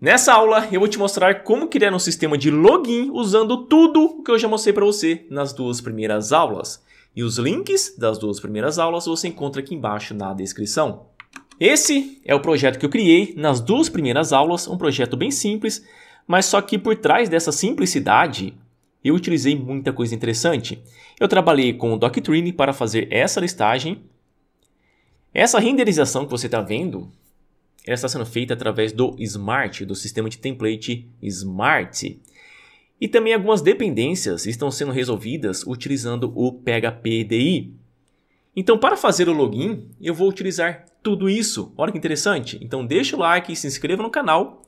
Nessa aula eu vou te mostrar como criar um sistema de login usando tudo o que eu já mostrei para você nas duas primeiras aulas. E os links das duas primeiras aulas você encontra aqui embaixo na descrição. Esse é o projeto que eu criei nas duas primeiras aulas, um projeto bem simples, mas só que por trás dessa simplicidade eu utilizei muita coisa interessante. Eu trabalhei com o Doctrine para fazer essa listagem. Essa renderização que você está vendo ela está sendo feita através do Smart, do sistema de template Smart. E também algumas dependências estão sendo resolvidas utilizando o PHP DI. Então, para fazer o login, eu vou utilizar tudo isso. Olha que interessante. Então, deixa o like, se inscreva no canal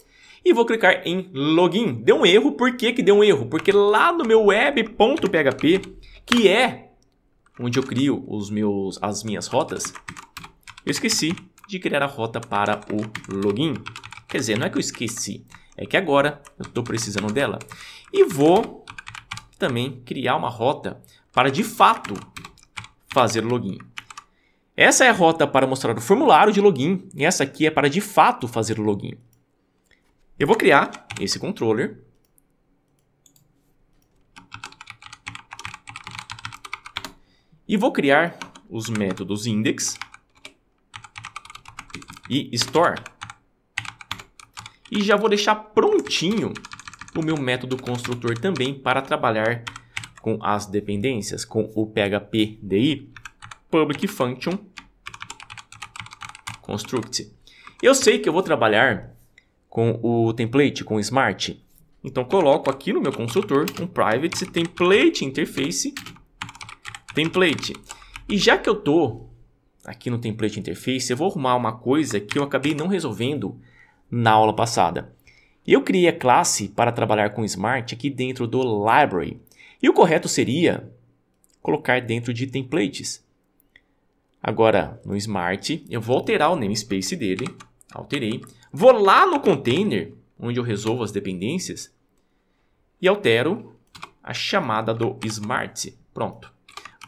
e vou clicar em login. Deu um erro, por que, que deu um erro? Porque lá no meu web.php, que é onde eu crio os meus, as minhas rotas, eu esqueci de criar a rota para o login. Quer dizer, não é que eu esqueci, é que agora eu estou precisando dela. E vou também criar uma rota para, de fato, fazer o login. Essa é a rota para mostrar o formulário de login e essa aqui é para, de fato, fazer o login. Eu vou criar esse controller. E vou criar os métodos index e store. E já vou deixar prontinho o meu método construtor também para trabalhar com as dependências, com o phpDI public function construct. Eu sei que eu vou trabalhar com o template, com o smart. Então coloco aqui no meu construtor um private template interface template. E já que eu estou aqui no template interface, eu vou arrumar uma coisa que eu acabei não resolvendo na aula passada. Eu criei a classe para trabalhar com Smart aqui dentro do Library. E o correto seria colocar dentro de templates. Agora, no Smart, eu vou alterar o namespace dele. Alterei. Vou lá no container, onde eu resolvo as dependências, e altero a chamada do Smart. Pronto.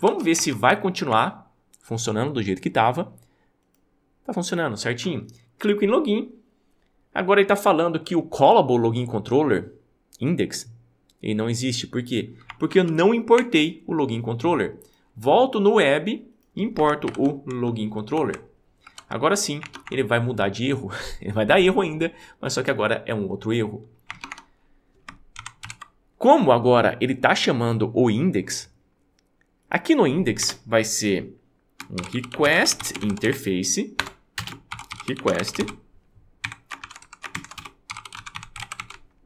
Vamos ver se vai continuar funcionando do jeito que estava. Está funcionando certinho. Clico em login. Agora ele está falando que o callable login controller index ele não existe. Por quê? Porque eu não importei o login controller. Volto no web importo o login controller. Agora sim, ele vai mudar de erro. Ele vai dar erro ainda, mas só que agora é um outro erro. Como agora ele está chamando o index, aqui no index vai ser um request interface request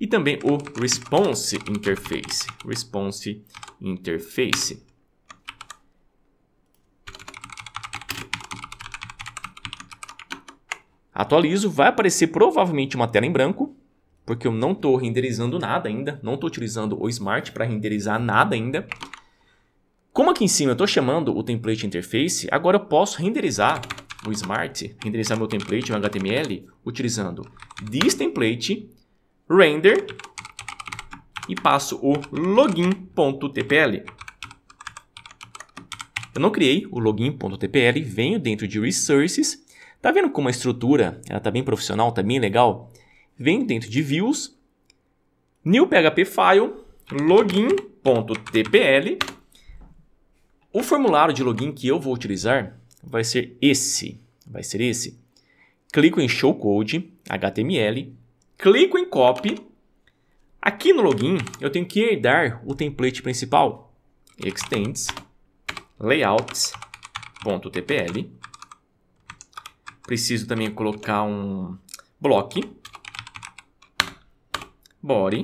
e também o response interface response interface atualizo vai aparecer provavelmente uma tela em branco porque eu não estou renderizando nada ainda não estou utilizando o smart para renderizar nada ainda como aqui em cima eu estou chamando o template interface, agora eu posso renderizar o Smart, renderizar meu template, o HTML, utilizando this template, render e passo o login.tpl. Eu não criei o login.tpl, venho dentro de resources. Tá vendo como a estrutura, ela tá bem profissional, tá bem legal? Vem dentro de views, new php file, login.tpl o formulário de login que eu vou utilizar vai ser esse. Vai ser esse. Clico em Show Code, HTML, clico em Copy. Aqui no login, eu tenho que herdar o template principal, extends, layouts.tpl. Preciso também colocar um block, body.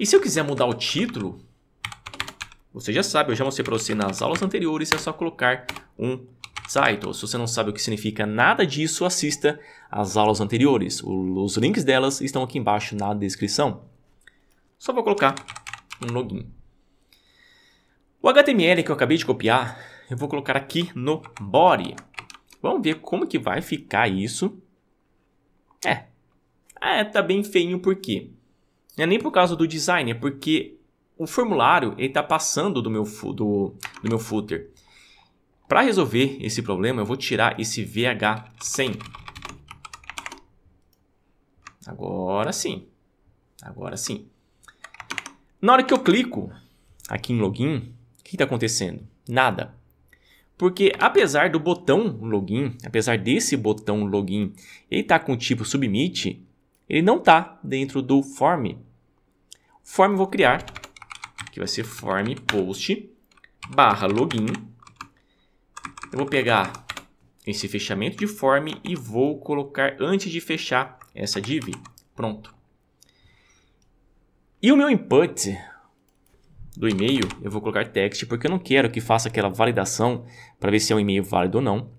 E se eu quiser mudar o título, você já sabe, eu já mostrei para você nas aulas anteriores, é só colocar um title. Se você não sabe o que significa nada disso, assista às aulas anteriores. Os links delas estão aqui embaixo na descrição. Só vou colocar um login. O HTML que eu acabei de copiar, eu vou colocar aqui no body. Vamos ver como que vai ficar isso. É, é tá bem feinho por quê? Não é nem por causa do design, é porque o formulário está passando do meu, do, do meu footer. Para resolver esse problema, eu vou tirar esse VH100. Agora sim. Agora sim. Na hora que eu clico aqui em login, o que está acontecendo? Nada. Porque apesar do botão login, apesar desse botão login, ele tá com o tipo submit, ele não tá dentro do form. Form eu vou criar que vai ser form post barra login. Eu vou pegar esse fechamento de form e vou colocar antes de fechar essa div. Pronto. E o meu input do e-mail, eu vou colocar text, porque eu não quero que faça aquela validação para ver se é um e-mail válido ou não.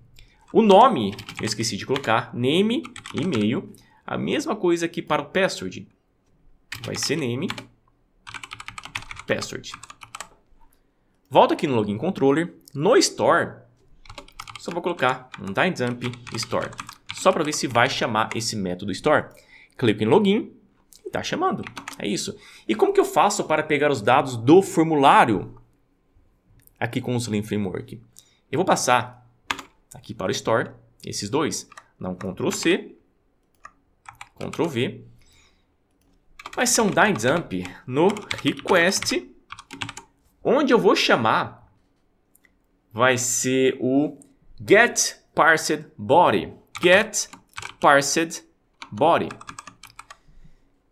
O nome, eu esqueci de colocar, name, e-mail, a mesma coisa aqui para o password. Vai ser name, password. Volto aqui no login controller. No store, só vou colocar um dynamp store. Só para ver se vai chamar esse método store. Clico em login e está chamando. É isso. E como que eu faço para pegar os dados do formulário aqui com o Slim Framework? Eu vou passar aqui para o store, esses dois. Dá um Ctrl C, Ctrl V vai ser um die dump no request, onde eu vou chamar, vai ser o get parsed body, get parsed body.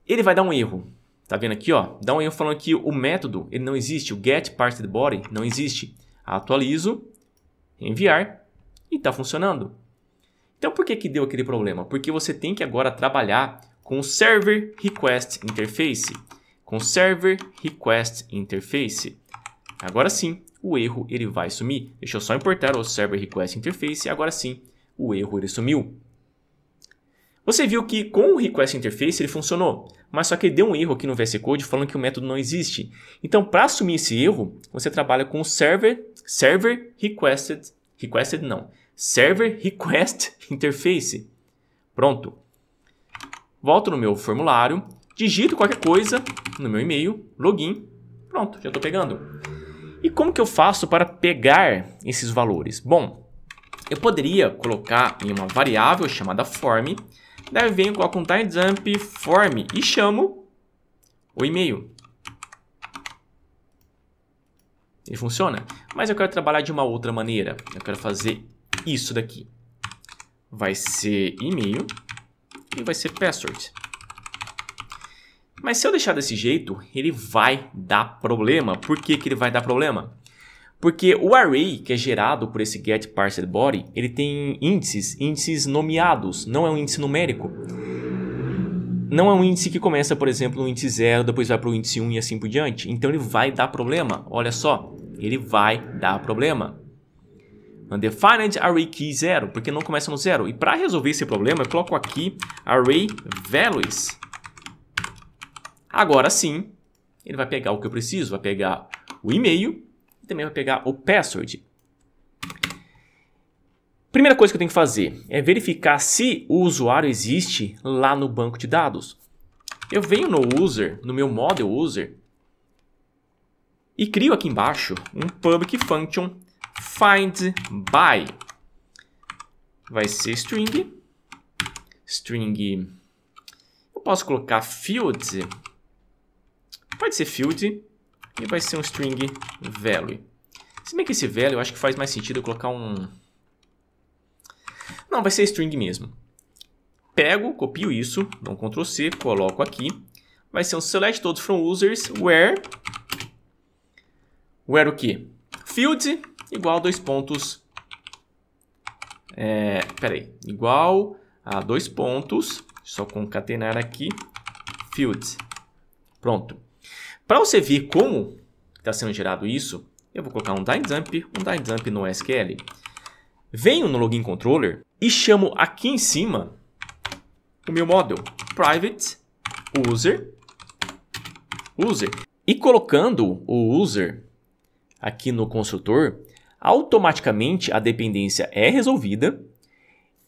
Ele vai dar um erro, tá vendo aqui, ó? Dá um erro falando que o método, ele não existe, o get parsed body não existe. Atualizo, enviar e tá funcionando. Então por que que deu aquele problema? Porque você tem que agora trabalhar com o Server Request Interface. Com Server Request Interface. Agora sim, o erro ele vai sumir. Deixa eu só importar o Server Request Interface. Agora sim, o erro ele sumiu. Você viu que com o Request Interface ele funcionou, mas só que ele deu um erro aqui no VS Code falando que o método não existe. Então, para assumir esse erro, você trabalha com o Server, server Requested, Requested não, Server Request Interface. Pronto volto no meu formulário, digito qualquer coisa no meu e-mail, login, pronto, já estou pegando. E como que eu faço para pegar esses valores? Bom, eu poderia colocar em uma variável chamada form, daí eu venho com um timestamp form e chamo o e-mail. Ele funciona, mas eu quero trabalhar de uma outra maneira. Eu quero fazer isso daqui. Vai ser e-mail e vai ser password. Mas se eu deixar desse jeito, ele vai dar problema. Por que, que ele vai dar problema? Porque o array que é gerado por esse get parsed body, ele tem índices, índices nomeados, não é um índice numérico. Não é um índice que começa, por exemplo, no índice 0, depois vai para o índice 1 um e assim por diante. Então ele vai dar problema. Olha só, ele vai dar problema. Undefined array key 0, porque não começa no zero. E para resolver esse problema, eu coloco aqui array values. Agora sim, ele vai pegar o que eu preciso, vai pegar o e-mail e também vai pegar o password. Primeira coisa que eu tenho que fazer é verificar se o usuário existe lá no banco de dados. Eu venho no user, no meu model user, e crio aqui embaixo um public function find by vai ser string. String. Eu posso colocar field. Pode ser field. E vai ser um string value. Se bem que esse value eu acho que faz mais sentido eu colocar um... Não, vai ser string mesmo. Pego, copio isso, dou um Ctrl C, coloco aqui. Vai ser um select todos from users where... Where o quê? Field igual a dois pontos. É, peraí, igual a dois pontos. Só concatenar aqui. Fields. Pronto. Para você ver como está sendo gerado isso, eu vou colocar um DynaDump, um DynaDump no SQL. Venho no Login Controller e chamo aqui em cima o meu model private user user e colocando o user aqui no construtor, automaticamente a dependência é resolvida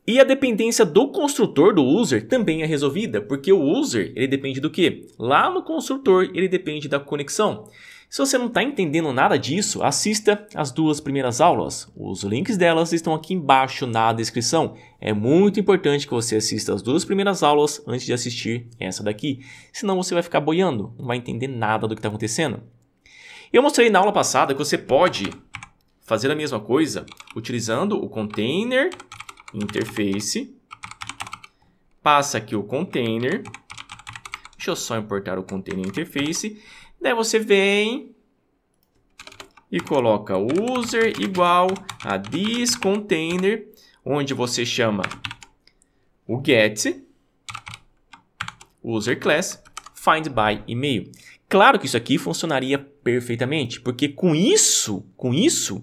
e a dependência do construtor do user também é resolvida, porque o user ele depende do que? Lá no construtor ele depende da conexão. Se você não está entendendo nada disso, assista as duas primeiras aulas. Os links delas estão aqui embaixo na descrição. É muito importante que você assista as duas primeiras aulas antes de assistir essa daqui, senão você vai ficar boiando, não vai entender nada do que está acontecendo. Eu mostrei na aula passada que você pode fazer a mesma coisa utilizando o container interface. Passa aqui o container. Deixa eu só importar o container interface. Daí você vem e coloca user igual a this container, onde você chama o get user class find by email. Claro que isso aqui funcionaria perfeitamente, porque com isso, com isso,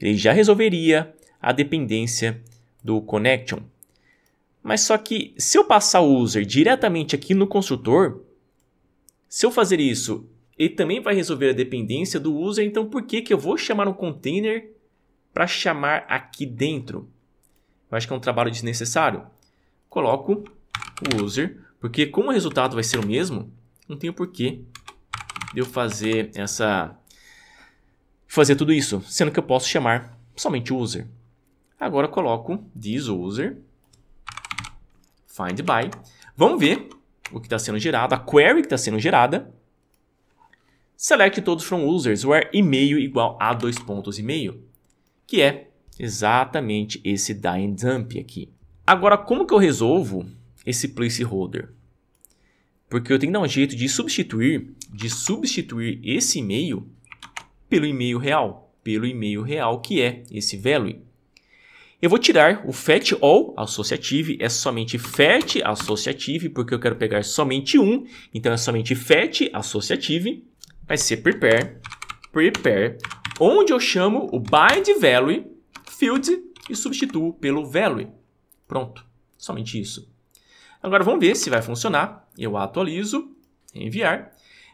ele já resolveria a dependência do connection. Mas só que se eu passar o user diretamente aqui no construtor, se eu fazer isso, ele também vai resolver a dependência do user, então por que, que eu vou chamar um container para chamar aqui dentro? Eu acho que é um trabalho desnecessário. Coloco o user, porque como o resultado vai ser o mesmo, não tenho por que de eu fazer essa fazer tudo isso, sendo que eu posso chamar somente user. Agora eu coloco this user find by. Vamos ver o que está sendo gerado, a query que está sendo gerada. Select todos from users where e-mail igual a dois pontos e-mail, que é exatamente esse die and dump aqui. Agora, como que eu resolvo esse placeholder? Porque eu tenho que dar um jeito de substituir, de substituir esse e-mail pelo e-mail real, pelo e-mail real que é esse value. Eu vou tirar o fact all associative, é somente fact associative, porque eu quero pegar somente um, então é somente fact associative, vai ser prepare, prepare, onde eu chamo o bind value field e substituo pelo value. Pronto, somente isso. Agora vamos ver se vai funcionar. Eu atualizo, enviar.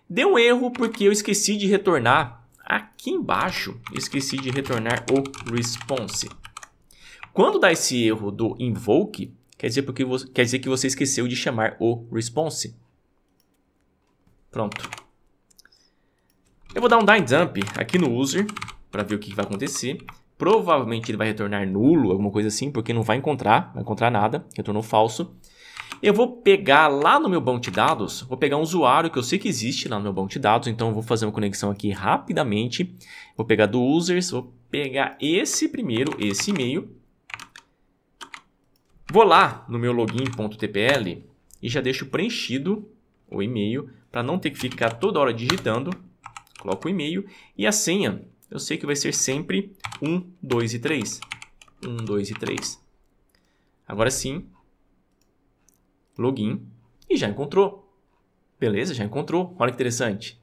Deu um erro porque eu esqueci de retornar aqui embaixo, esqueci de retornar o response. Quando dá esse erro do invoke, quer dizer, porque você, quer dizer que você esqueceu de chamar o response. Pronto. Eu vou dar um die dump aqui no user para ver o que vai acontecer. Provavelmente ele vai retornar nulo, alguma coisa assim, porque não vai encontrar, vai encontrar nada, retornou falso. Eu vou pegar lá no meu banco de dados, vou pegar um usuário que eu sei que existe lá no meu banco de dados, então eu vou fazer uma conexão aqui rapidamente. Vou pegar do users, vou pegar esse primeiro, esse e-mail. Vou lá no meu login.tpl e já deixo preenchido o e-mail para não ter que ficar toda hora digitando. Coloco o e-mail e a senha, eu sei que vai ser sempre 1, 2 e 3. 1, 2 e 3. Agora sim, login e já encontrou. Beleza, já encontrou. Olha que interessante.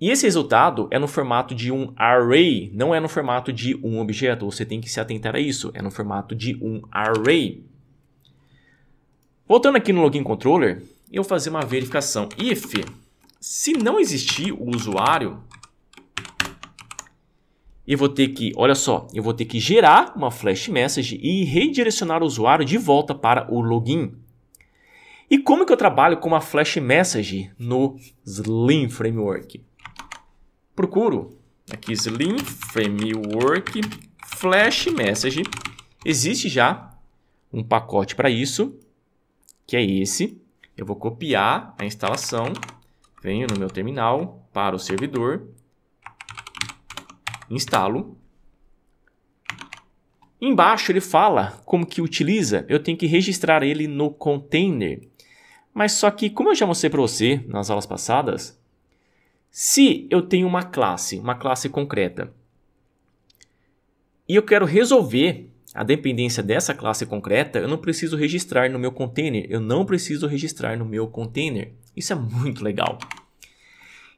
E esse resultado é no formato de um array, não é no formato de um objeto. Você tem que se atentar a isso. É no formato de um array. Voltando aqui no login controller, eu vou fazer uma verificação if se não existir o usuário, eu vou ter que, olha só, eu vou ter que gerar uma flash message e redirecionar o usuário de volta para o login. E como que eu trabalho com uma flash message no Slim Framework? Procuro aqui Slim Framework Flash Message. Existe já um pacote para isso, que é esse. Eu vou copiar a instalação, venho no meu terminal para o servidor Instalo. Embaixo ele fala como que utiliza, eu tenho que registrar ele no container. Mas só que, como eu já mostrei para você nas aulas passadas, se eu tenho uma classe, uma classe concreta, e eu quero resolver a dependência dessa classe concreta, eu não preciso registrar no meu container, eu não preciso registrar no meu container. Isso é muito legal.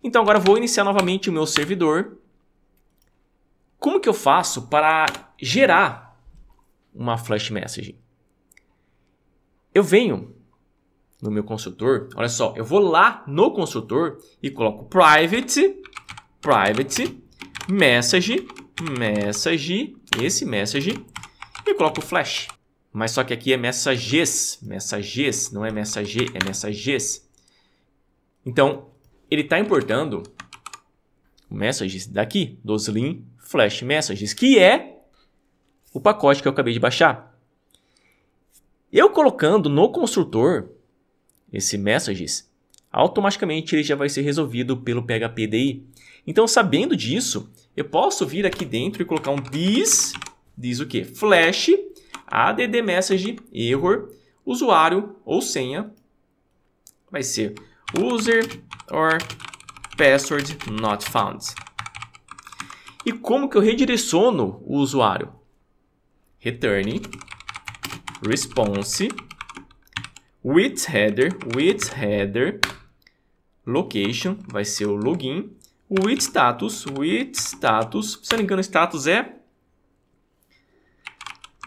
Então agora eu vou iniciar novamente o meu servidor como que eu faço para gerar uma flash message? Eu venho no meu consultor, olha só, eu vou lá no consultor e coloco private, private, message, message, esse message e coloco flash. Mas só que aqui é messages, messages, não é message, é messages. Então, ele está importando o messages daqui, dos lin Flash Messages, que é o pacote que eu acabei de baixar. Eu colocando no construtor esse messages, automaticamente ele já vai ser resolvido pelo PHP DI. Então, sabendo disso, eu posso vir aqui dentro e colocar um this, diz o que? Flash, add message, error, usuário ou senha, vai ser user or password not found. E como que eu redireciono o usuário? Return response with header, with header location vai ser o login, with status, with status, se não me engano, status é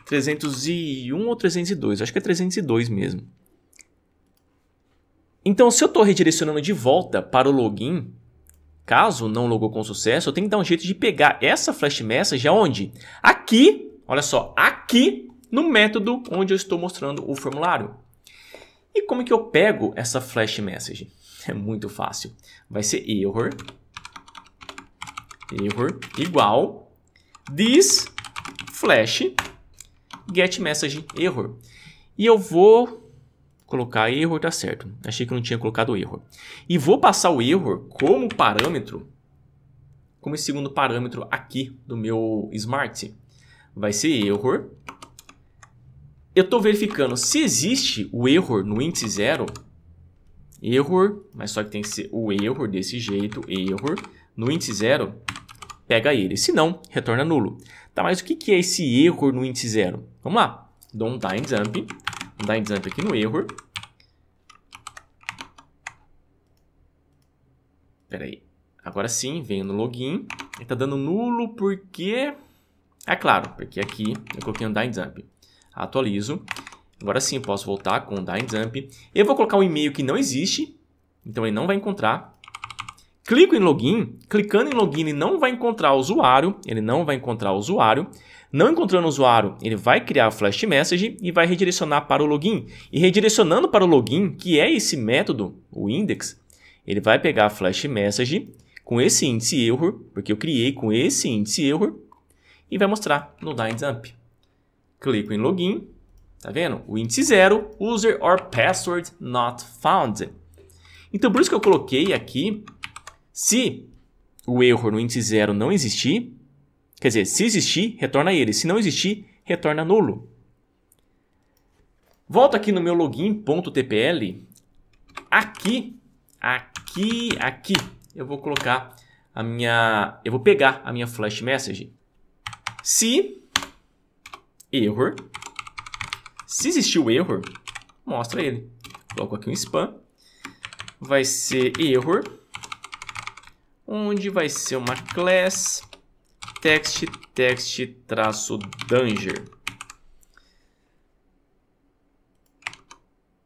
301 ou 302, acho que é 302 mesmo. Então, se eu estou redirecionando de volta para o login, Caso não logou com sucesso, eu tenho que dar um jeito de pegar essa flash message aonde? Aqui, olha só, aqui no método onde eu estou mostrando o formulário. E como que eu pego essa flash message? É muito fácil. Vai ser error, error igual this flash get message error. E eu vou colocar erro tá certo. Achei que não tinha colocado erro. E vou passar o erro como parâmetro, como segundo parâmetro aqui do meu smart. Vai ser erro. Eu estou verificando se existe o erro no índice zero. Erro, mas só que tem que ser o erro desse jeito, erro. No índice zero, pega ele. Se não, retorna nulo. Tá, mas o que é esse erro no índice zero? Vamos lá. Don't jump dar exemplo aqui no erro. Pera aí. Agora sim, venho no login. Ele está dando nulo porque... É claro, porque aqui eu coloquei um DineDump. Atualizo. Agora sim, eu posso voltar com o DineDump. Eu vou colocar um e-mail que não existe, então ele não vai encontrar. Clico em login. Clicando em login, ele não vai encontrar o usuário. Ele não vai encontrar o usuário. Não encontrando o usuário, ele vai criar o flash message e vai redirecionar para o login. E redirecionando para o login, que é esse método, o index, ele vai pegar a flash message com esse índice error, porque eu criei com esse índice error, e vai mostrar no DynSamp. Clico em login, tá vendo? O índice 0, user or password not found. Então, por isso que eu coloquei aqui, se o erro no índice 0 não existir, Quer dizer, se existir, retorna ele. Se não existir, retorna nulo. Volto aqui no meu login.tpl. Aqui, aqui, aqui, eu vou colocar a minha... Eu vou pegar a minha flash message. Se error, se existir o error, mostra ele. Coloco aqui um spam. Vai ser error, onde vai ser uma class text text traço danger.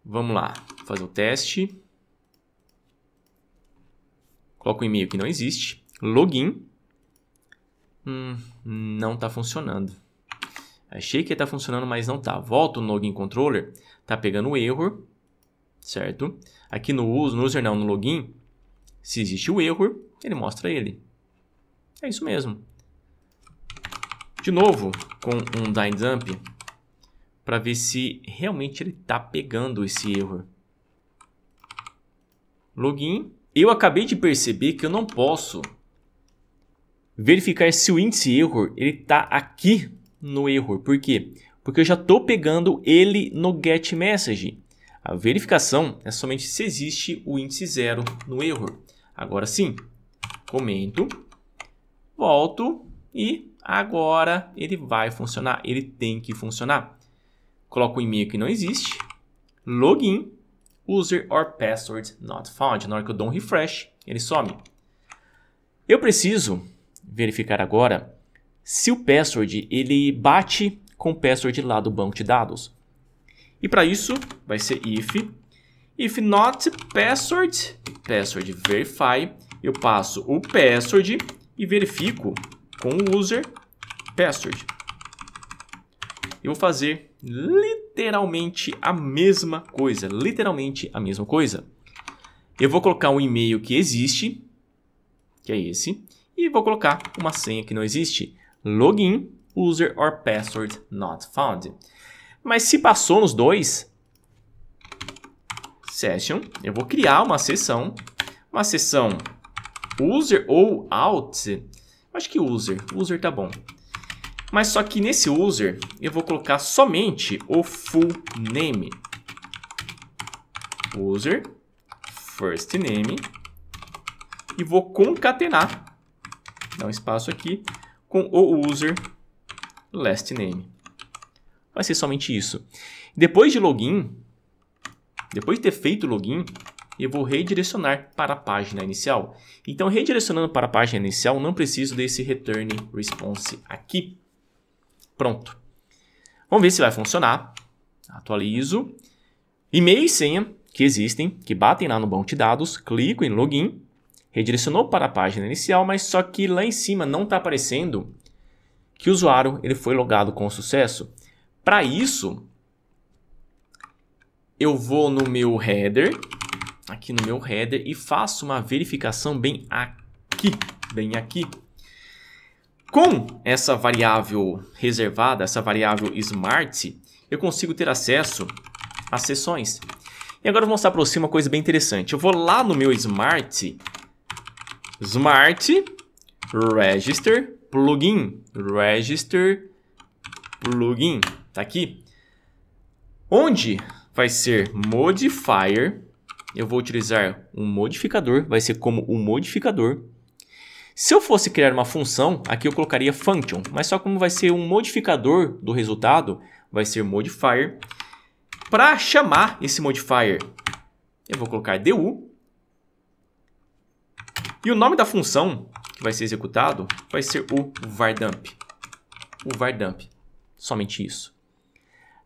Vamos lá, fazer o teste. Coloco o um e-mail que não existe. Login. Hum, não está funcionando. Achei que está funcionando, mas não está. Volto no login controller, está pegando o erro, certo? Aqui no user não, no login, se existe o erro, ele mostra ele. É isso mesmo de novo com um Dine Dump para ver se realmente ele está pegando esse erro. Login. Eu acabei de perceber que eu não posso verificar se o índice error ele está aqui no error. Por quê? Porque eu já estou pegando ele no get message. A verificação é somente se existe o índice zero no error. Agora sim, comento, volto e agora ele vai funcionar, ele tem que funcionar. Coloco o e-mail que não existe, login, user or password not found. Na hora que eu dou um refresh, ele some. Eu preciso verificar agora se o password ele bate com o password lá do banco de dados. E para isso vai ser if if not password, password verify, eu passo o password e verifico com o user password. Eu vou fazer literalmente a mesma coisa, literalmente a mesma coisa. Eu vou colocar um e-mail que existe, que é esse, e vou colocar uma senha que não existe, login user or password not found. Mas se passou nos dois, session, eu vou criar uma sessão, uma sessão user ou out, Acho que user. User tá bom. Mas só que nesse user eu vou colocar somente o full name. User first name e vou concatenar, dar um espaço aqui, com o user last name. Vai ser somente isso. Depois de login, depois de ter feito o login, eu vou redirecionar para a página inicial. Então, redirecionando para a página inicial, não preciso desse return response aqui. Pronto. Vamos ver se vai funcionar. Atualizo. E-mail e senha que existem, que batem lá no banco de dados, clico em login, redirecionou para a página inicial, mas só que lá em cima não está aparecendo que o usuário ele foi logado com sucesso. Para isso, eu vou no meu header, aqui no meu header e faço uma verificação bem aqui, bem aqui. Com essa variável reservada, essa variável smart, eu consigo ter acesso às sessões. E agora eu vou mostrar para você uma coisa bem interessante. Eu vou lá no meu smart, smart, register, plugin, register, plugin, tá aqui. Onde vai ser modifier eu vou utilizar um modificador, vai ser como um modificador. Se eu fosse criar uma função, aqui eu colocaria function, mas só como vai ser um modificador do resultado, vai ser modifier. Para chamar esse modifier, eu vou colocar du. E o nome da função que vai ser executado vai ser o vardump. O vardump. Somente isso.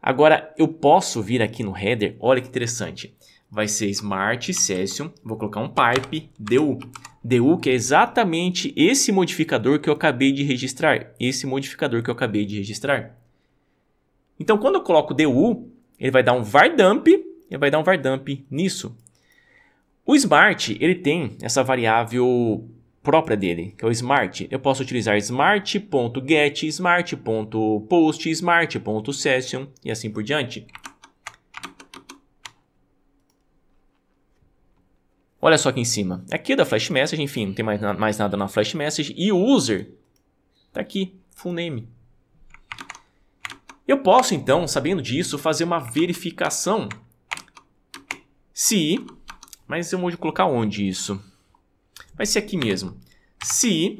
Agora, eu posso vir aqui no header, olha que interessante vai ser smart session. vou colocar um pipe du, du que é exatamente esse modificador que eu acabei de registrar, esse modificador que eu acabei de registrar. Então quando eu coloco du, ele vai dar um var dump, ele vai dar um var dump nisso. O smart, ele tem essa variável própria dele, que é o smart. Eu posso utilizar smart.get, smart.post, smart.session e assim por diante. Olha só aqui em cima. Aqui é da Flash Message, enfim, não tem mais, mais nada na Flash Message. E o user tá aqui, full name. Eu posso, então, sabendo disso, fazer uma verificação se... Mas eu vou colocar onde isso? Vai ser aqui mesmo. Se...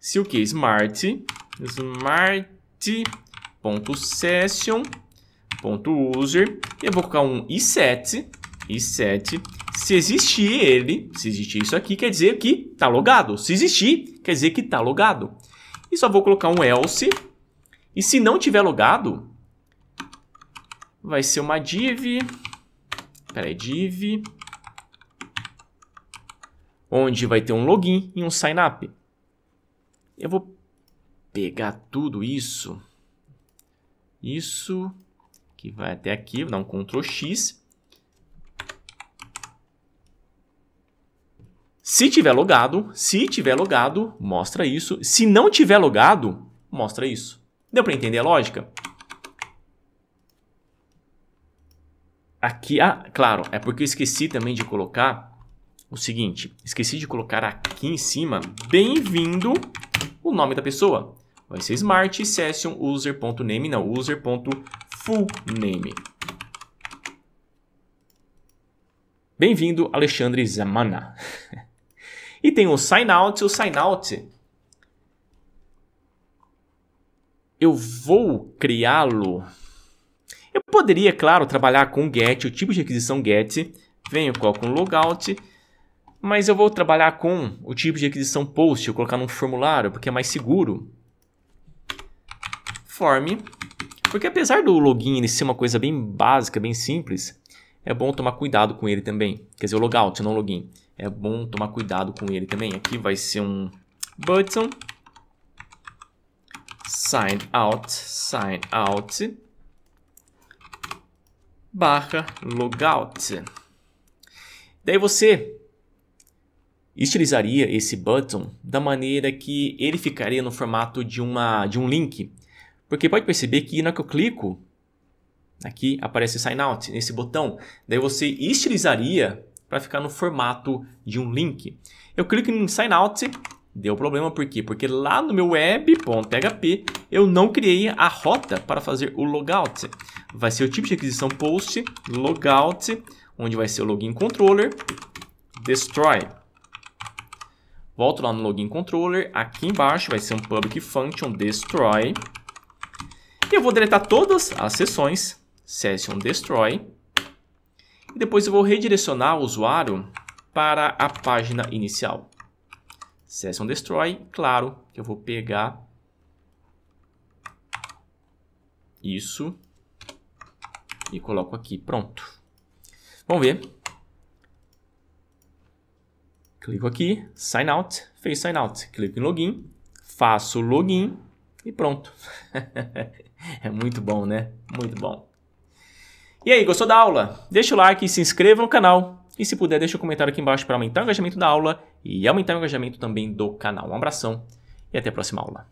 Se o que? Smart... Smart.session.user... Eu vou colocar um i7... i7 se existir ele, se existir isso aqui, quer dizer que está logado. Se existir, quer dizer que está logado. E só vou colocar um else. E se não tiver logado, vai ser uma div. Peraí, div. Onde vai ter um login e um sign up. Eu vou pegar tudo isso. Isso que vai até aqui, vou dar um Ctrl X Se tiver logado, se tiver logado, mostra isso. Se não tiver logado, mostra isso. Deu para entender a lógica? Aqui, ah, claro, é porque eu esqueci também de colocar o seguinte. Esqueci de colocar aqui em cima, bem-vindo, o nome da pessoa. Vai ser smart session user.name, não, user.fullname. Bem-vindo, Alexandre Zamana. E tem o sign out. O sign out eu vou criá-lo. Eu poderia, claro, trabalhar com get, o tipo de requisição get. Venho, coloco um logout. Mas eu vou trabalhar com o tipo de requisição post, eu colocar num formulário, porque é mais seguro. Form. Porque apesar do login ser uma coisa bem básica, bem simples, é bom tomar cuidado com ele também. Quer dizer, o logout, não o login é bom tomar cuidado com ele também. Aqui vai ser um button sign out, sign out barra logout. Daí você estilizaria esse button da maneira que ele ficaria no formato de, uma, de um link. Porque pode perceber que na hora que eu clico, aqui aparece sign out, nesse botão. Daí você estilizaria vai ficar no formato de um link. Eu clico em Sign Out, deu problema, por quê? Porque lá no meu web.php eu não criei a rota para fazer o logout. Vai ser o tipo de requisição post, logout, onde vai ser o login controller, destroy. Volto lá no login controller, aqui embaixo vai ser um public function destroy. E eu vou deletar todas as sessões, session destroy. Depois eu vou redirecionar o usuário para a página inicial. Session Destroy, claro, que eu vou pegar isso e coloco aqui, pronto. Vamos ver. Clico aqui, Sign Out, fez Sign Out. Clico em Login, faço Login e pronto. é muito bom, né? Muito bom. E aí, gostou da aula? Deixa o like, se inscreva no canal e se puder deixa o um comentário aqui embaixo para aumentar o engajamento da aula e aumentar o engajamento também do canal. Um abração e até a próxima aula.